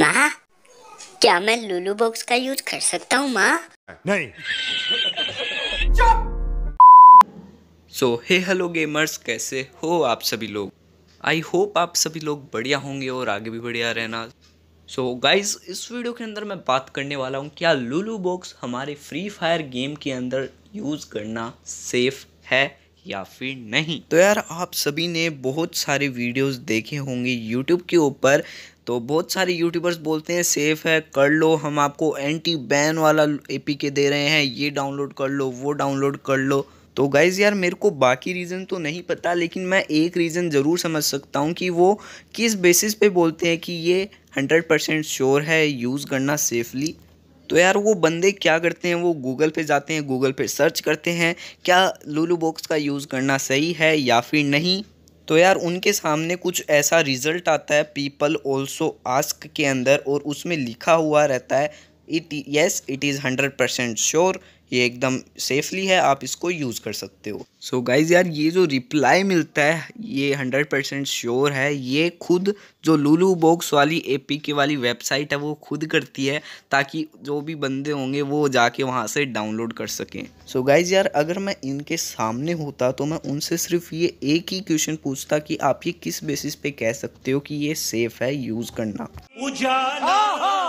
माँ क्या मैं लुलू बॉक्स का यूज कर सकता हूँ माँ नहीं सो हे हेलो गेमर्स कैसे हो आप सभी लोग आई होप आप सभी लोग बढ़िया होंगे और आगे भी बढ़िया रहना सो so, गाइज इस वीडियो के अंदर मैं बात करने वाला हूँ क्या लुलू बॉक्स हमारे फ्री फायर गेम के अंदर यूज़ करना सेफ है या फिर नहीं तो यार आप सभी ने बहुत सारे वीडियोस देखे होंगे यूट्यूब के ऊपर तो बहुत सारे यूट्यूबर्स बोलते हैं सेफ़ है कर लो हम आपको एंटी बैन वाला ए के दे रहे हैं ये डाउनलोड कर लो वो डाउनलोड कर लो तो गाइज़ यार मेरे को बाकी रीज़न तो नहीं पता लेकिन मैं एक रीज़न ज़रूर समझ सकता हूँ कि वो किस बेसिस पे बोलते हैं कि ये हंड्रेड परसेंट श्योर है यूज़ करना सेफली तो यार वो बंदे क्या करते हैं वो गूगल पे जाते हैं गूगल पे सर्च करते हैं क्या लूलू बॉक्स का यूज़ करना सही है या फिर नहीं तो यार उनके सामने कुछ ऐसा रिज़ल्ट आता है पीपल ऑल्सो आस्क के अंदर और उसमें लिखा हुआ रहता है it yes it is hundred percent sure ये एकदम सेफली है आप इसको यूज़ कर सकते हो सो so गाइज यार ये जो रिप्लाई मिलता है ये हंड्रेड परसेंट श्योर है ये खुद जो लूलू बॉक्स वाली ए के वाली वेबसाइट है वो खुद करती है ताकि जो भी बंदे होंगे वो जाके वहाँ से डाउनलोड कर सकें सो गाइज यार अगर मैं इनके सामने होता तो मैं उनसे सिर्फ ये एक ही क्वेश्चन पूछता कि आप ये किस बेसिस पे कह सकते हो कि ये सेफ़ है यूज़ करना उजाला हाँ, हाँ।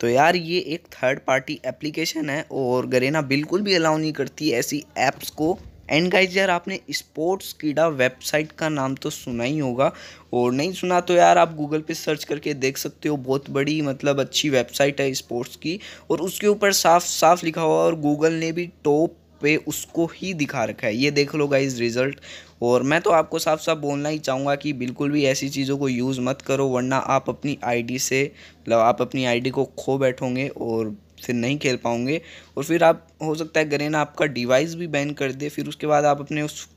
तो यार ये एक थर्ड पार्टी एप्लीकेशन है और गरेना बिल्कुल भी अलाउ नहीं करती ऐसी ऐप्स को एंड गाइज यार आपने स्पोर्ट्स कीड़ा वेबसाइट का नाम तो सुना ही होगा और नहीं सुना तो यार आप गूगल पे सर्च करके देख सकते हो बहुत बड़ी मतलब अच्छी वेबसाइट है स्पोर्ट्स की और उसके ऊपर साफ साफ लिखा हुआ और गूगल ने भी टॉप पे उसको ही दिखा रखा है ये देख लो गाइज रिज़ल्ट और मैं तो आपको साफ साफ बोलना ही चाहूँगा कि बिल्कुल भी ऐसी चीज़ों को यूज़ मत करो वरना आप अपनी आईडी से मतलब आप अपनी आईडी को खो बैठोगे और फिर नहीं खेल पाओगे और फिर आप हो सकता है गरेना आपका डिवाइस भी बैन कर दे फिर उसके बाद आप अपने उस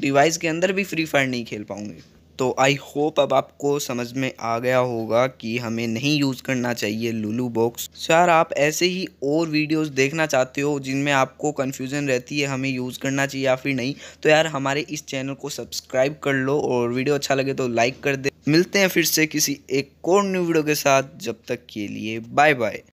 डिवाइस के अंदर भी फ्री फायर नहीं खेल पाओगे तो आई होप अब आपको समझ में आ गया होगा कि हमें नहीं यूज़ करना चाहिए लुलू बॉक्स सर आप ऐसे ही और वीडियोस देखना चाहते हो जिनमें आपको कन्फ्यूज़न रहती है हमें यूज़ करना चाहिए या फिर नहीं तो यार हमारे इस चैनल को सब्सक्राइब कर लो और वीडियो अच्छा लगे तो लाइक कर दे मिलते हैं फिर से किसी एक और न्यू वीडियो के साथ जब तक के लिए बाय बाय